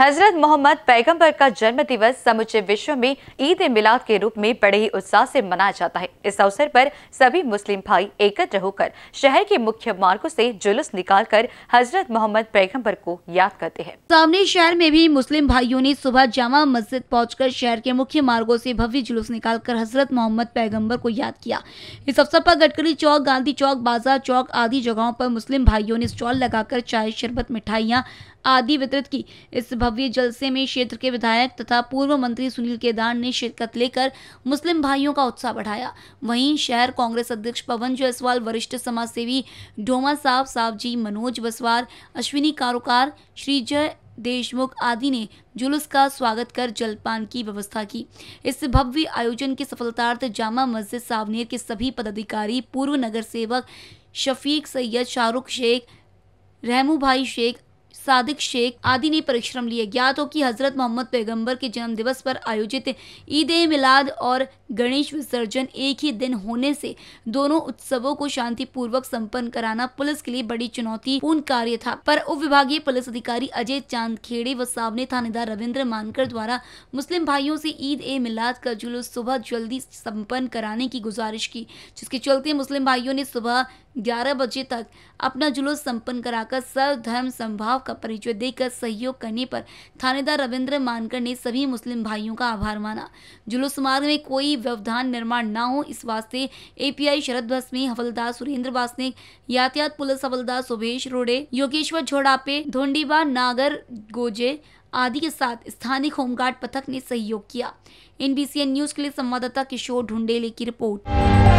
हजरत मोहम्मद पैगंबर का जन्म दिवस समुचे विश्व में ईद मिलाद के रूप में बड़े ही उत्साह से मनाया जाता है इस अवसर पर सभी मुस्लिम भाई एकत्र होकर शहर के मुख्य मार्गो से जुलूस निकालकर हजरत मोहम्मद पैगंबर को याद करते हैं सामने शहर में भी मुस्लिम भाइयों ने सुबह जामा मस्जिद पहुँच शहर के मुख्य मार्गो ऐसी भव्य जुलूस निकाल कर हजरत मोहम्मद पैगम्बर को याद किया इस अवसर आरोप गडकरी चौक गांधी चौक बाजार चौक आदि जगहों आरोप मुस्लिम भाइयों ने स्टॉल लगाकर चाय शरबत मिठाइयाँ आदि वितरित की इस भव्य जलसे में क्षेत्र के विधायक तथा पूर्व मंत्री सुनील केदार ने शिरकत लेकर मुस्लिम भाइयों का उत्साह बढ़ाया वहीं शहर कांग्रेस अध्यक्ष पवन जायसवाल वरिष्ठ समाजसेवी डोमा साहब जी मनोज बसवार अश्विनी कारोकार श्रीजय देशमुख आदि ने जुलूस का स्वागत कर जलपान की व्यवस्था की इस भव्य आयोजन के सफलतार्थ जामा मस्जिद सावनेर के सभी पदाधिकारी पूर्व नगर सेवक शफीक सैयद शाहरुख शेख रहमू भाई शेख सादिक शेख आदि ने परिश्रम लिए ज्ञात हो कि हजरत मोहम्मद पैगंबर के जन्म दिवस पर आयोजित ईद मिलाद और गणेश विसर्जन एक ही दिन होने से दोनों उत्सवों को शांतिपूर्वक संपन्न कराना पुलिस के लिए बड़ी चुनौती पूर्ण कार्य था पर उप विभागीय पुलिस अधिकारी अजय चांद खेड़े व सावने थानेदार रविन्द्र मानकर द्वारा मुस्लिम भाइयों से ईद ए मिलाद का जुलूस सुबह जल्दी सम्पन्न कराने की गुजारिश की जिसके चलते मुस्लिम भाइयों ने सुबह ग्यारह बजे तक अपना जुलूस सम्पन्न कराकर सर्व धर्म संभाव का परिचय देकर सहयोग करने पर थानेदार रविंद्र मानकर ने सभी मुस्लिम भाइयों का आभार माना जुलूस मार्ग में कोई व्यवधान निर्माण न हो इस वास्ते एपीआई शरद बस में हवलदार सुरेंद्र वासनिक यातायात पुलिस हवलदार सुभेश रोडे योगेश्वर झोड़ापे धोंडीबा नागर गोजे आदि के साथ स्थानीय होमगार्ड पथक ने सहयोग किया एनबीसीएन न्यूज के लिए संवाददाता किशोर ढूंढेले की रिपोर्ट